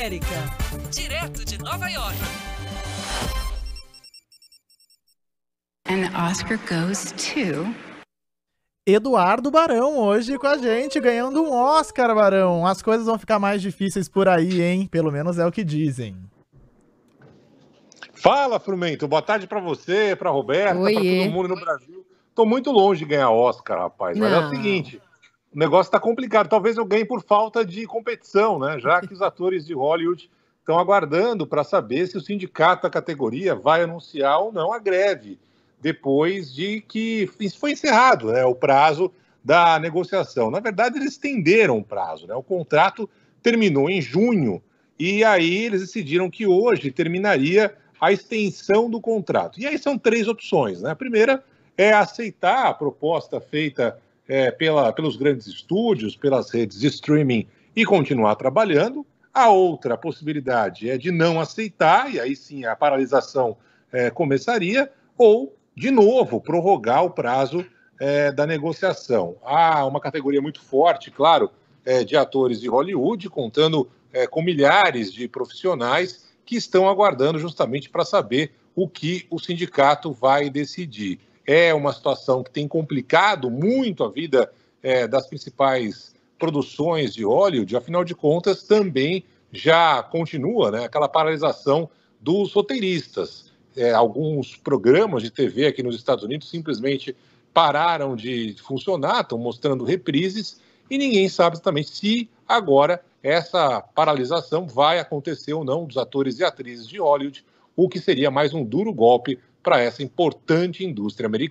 América. Direto de Nova York. And the Oscar goes to... Eduardo Barão hoje com a gente, ganhando um Oscar, Barão. As coisas vão ficar mais difíceis por aí, hein? Pelo menos é o que dizem. Fala, Frumento. Boa tarde para você, para Roberta, para todo mundo no Brasil. Tô muito longe de ganhar Oscar, rapaz. Não. Mas é o seguinte, o negócio está complicado. Talvez eu ganhe por falta de competição, né? Já que os atores de Hollywood estão aguardando para saber se o sindicato da categoria vai anunciar ou não a greve, depois de que isso foi encerrado, né? O prazo da negociação. Na verdade, eles estenderam o prazo, né? O contrato terminou em junho e aí eles decidiram que hoje terminaria a extensão do contrato. E aí são três opções, né? A primeira é aceitar a proposta feita é, pela, pelos grandes estúdios, pelas redes de streaming e continuar trabalhando. A outra possibilidade é de não aceitar, e aí sim a paralisação é, começaria, ou, de novo, prorrogar o prazo é, da negociação. Há uma categoria muito forte, claro, é, de atores de Hollywood, contando é, com milhares de profissionais que estão aguardando justamente para saber o que o sindicato vai decidir é uma situação que tem complicado muito a vida é, das principais produções de óleo, de, afinal de contas, também já continua né, aquela paralisação dos roteiristas. É, alguns programas de TV aqui nos Estados Unidos simplesmente pararam de funcionar, estão mostrando reprises, e ninguém sabe também se agora essa paralisação vai acontecer ou não dos atores e atrizes de Hollywood, o que seria mais um duro golpe para essa importante indústria americana.